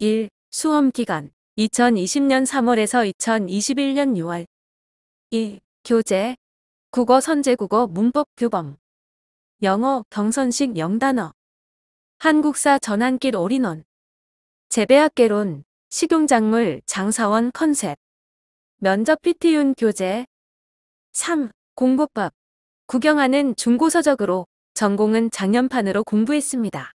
1. 수험 기간 2020년 3월에서 2021년 6월 1. 교재 국어 선제국어 문법 규범 영어 경선식 영단어 한국사 전환길 올인원 재배학개론 식용작물 장사원 컨셉 면접 PT윤 교재 3. 공부법 구경하는 중고서적으로 전공은 작년판으로 공부했습니다.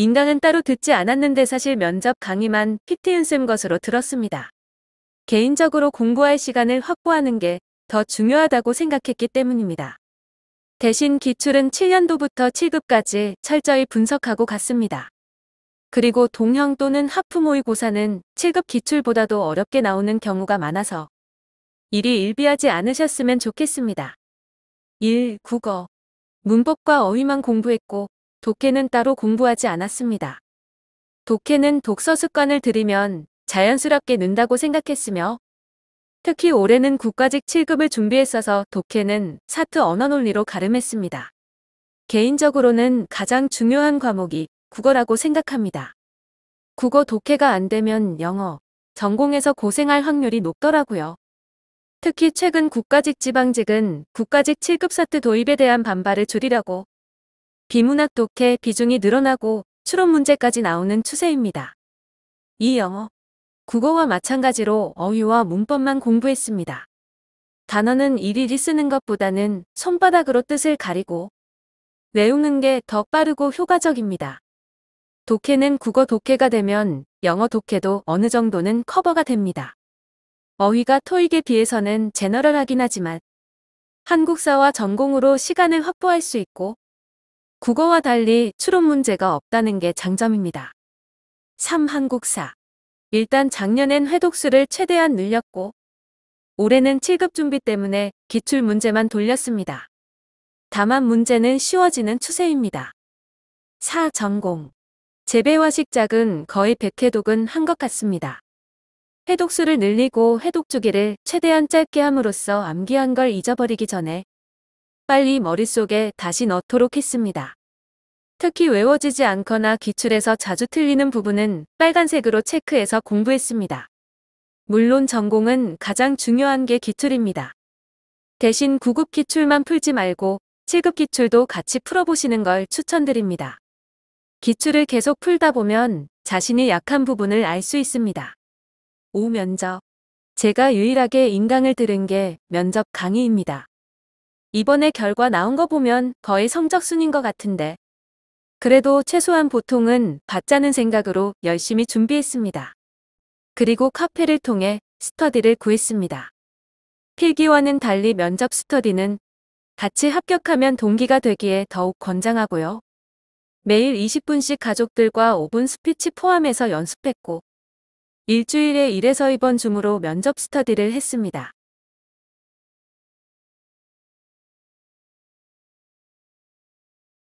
인강은 따로 듣지 않았는데 사실 면접 강의만 p 트 n 쓴 것으로 들었습니다. 개인적으로 공부할 시간을 확보하는 게 더 중요하다고 생각했기 때문입니다. 대신 기출은 7년도부터 7급까지 철저히 분석하고 갔습니다. 그리고 동형 또는 하프 모의고사는 7급 기출보다도 어렵게 나오는 경우가 많아서 일이 일비하지 않으셨으면 좋겠습니다. 1. 국어 문법과 어휘만 공부했고 독해는 따로 공부하지 않았습니다. 독해는 독서 습관을 들이면 자연스럽게 는다고 생각했으며 특히 올해는 국가직 7급을 준비했어서 독해는 사트 언어 논리로 가름했습니다. 개인적으로는 가장 중요한 과목이 국어라고 생각합니다. 국어 독해가 안 되면 영어, 전공에서 고생할 확률이 높더라고요. 특히 최근 국가직 지방직은 국가직 7급 사트 도입에 대한 반발을 줄이라고 비문학 독해 비중이 늘어나고 추론 문제까지 나오는 추세입니다. 이 영어, 국어와 마찬가지로 어휘와 문법만 공부했습니다. 단어는 일일이 쓰는 것보다는 손바닥으로 뜻을 가리고 외우는 게 더 빠르고 효과적입니다. 독해는 국어 독해가 되면 영어 독해도 어느 정도는 커버가 됩니다. 어휘가 토익에 비해서는 제너럴하긴 하지만 한국사와 전공으로 시간을 확보할 수 있고 국어와 달리 추론 문제가 없다는 게 장점입니다. 3. 한국사. 일단 작년엔 회독수를 최대한 늘렸고 올해는 7급 준비 때문에 기출 문제만 돌렸습니다. 다만 문제는 쉬워지는 추세입니다. 4. 전공. 재배와 식작은 거의 백0회 독은 한 것 같습니다. 해독수를 늘리고 해독 주기를 최대한 짧게 함으로써 암기한 걸 잊어버리기 전에 빨리 머릿속에 다시 넣도록 했습니다. 특히 외워지지 않거나 기출에서 자주 틀리는 부분은 빨간색으로 체크해서 공부했습니다. 물론 전공은 가장 중요한 게 기출입니다. 대신 9급 기출만 풀지 말고 7급 기출도 같이 풀어보시는 걸 추천드립니다. 기출을 계속 풀다 보면 자신이 약한 부분을 알 수 있습니다. 5. 면접 제가 유일하게 인강을 들은 게 면접 강의입니다. 이번에 결과 나온 거 보면 거의 성적순인 것 같은데. 그래도 최소한 보통은 받자는 생각으로 열심히 준비했습니다. 그리고 카페를 통해 스터디를 구했습니다. 필기와는 달리 면접 스터디는 같이 합격하면 동기가 되기에 더욱 권장하고요. 매일 20분씩 가족들과 5분 스피치 포함해서 연습했고 일주일에 1에서 2번 줌으로 면접 스터디를 했습니다.